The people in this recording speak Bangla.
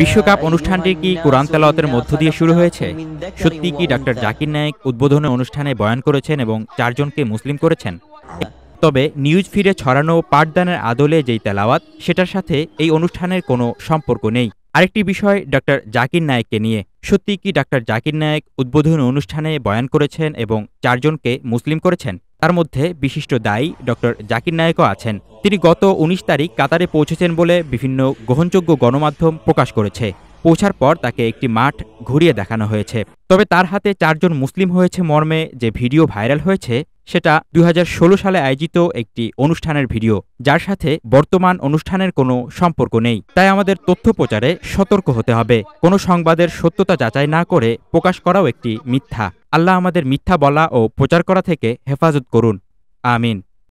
বিশ্বকাপ অনুষ্ঠানটি কি কোরআন তেলাওয়াতের মধ্য দিয়ে শুরু হয়েছে সত্যি কি ডক্টর জাকির নায়েক উদ্বোধনী অনুষ্ঠানে বয়ান করেছেন এবং চারজনকে মুসলিম করেছেন তবে নিউজ ফিরে ছড়ানো পাঠদানের আদলে যেই তেলাওয়াত সেটার সাথে এই অনুষ্ঠানের কোনো সম্পর্ক নেই আরেকটি বিষয় ডক্টর জাকির নায়েককে নিয়ে সত্যি কি ডক্টর জাকির নায়েক উদ্বোধনী অনুষ্ঠানে বয়ান করেছেন এবং চারজনকে মুসলিম করেছেন তার মধ্যে বিশিষ্ট দায়ী ডক্টর জাকির নায়কও আছেন তিনি গত ১৯ তারিখ কাতারে পৌঁছেছেন বলে বিভিন্ন গ্রহণযোগ্য গণমাধ্যম প্রকাশ করেছে পৌঁছার পর তাকে একটি মাঠ ঘুরিয়ে দেখানো হয়েছে তবে তার হাতে চারজন মুসলিম হয়েছে মর্মে যে ভিডিও ভাইরাল হয়েছে সেটা দুই সালে আয়োজিত একটি অনুষ্ঠানের ভিডিও যার সাথে বর্তমান অনুষ্ঠানের কোনো সম্পর্ক নেই তাই আমাদের তথ্য প্রচারে সতর্ক হতে হবে কোনো সংবাদের সত্যতা যাচাই না করে প্রকাশ করাও একটি মিথ্যা আল্লাহ আমাদের মিথ্যা বলা ও প্রচার করা থেকে হেফাজত করুন আমিন